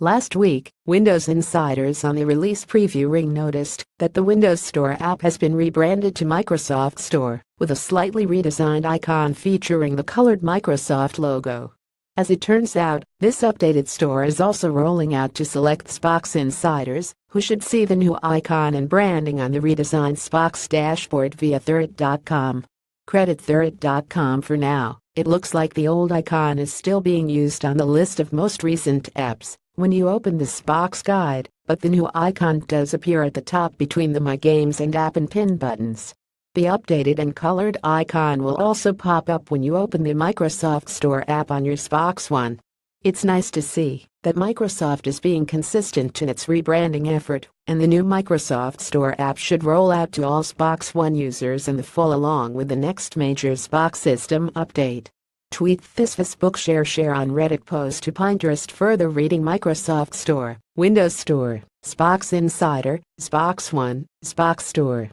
Last week, Windows insiders on the release preview ring noticed that the Windows Store app has been rebranded to Microsoft Store with a slightly redesigned icon featuring the colored Microsoft logo. As it turns out, this updated store is also rolling out to select Spox insiders, who should see the new icon and branding on the redesigned Spox dashboard via Thurit.com. Credit Thurit.com for now, it looks like the old icon is still being used on the list of most recent apps when you open this box guide, but the new icon does appear at the top between the My Games and App and Pin buttons. The updated and colored icon will also pop up when you open the Microsoft Store app on your Xbox One. It's nice to see that Microsoft is being consistent in its rebranding effort, and the new Microsoft Store app should roll out to all Xbox One users in the fall along with the next major Xbox system update. Tweet Fisfis Share. share on Reddit post to Pinterest further reading Microsoft Store, Windows Store, Spox Insider, Spox One, Spox Store.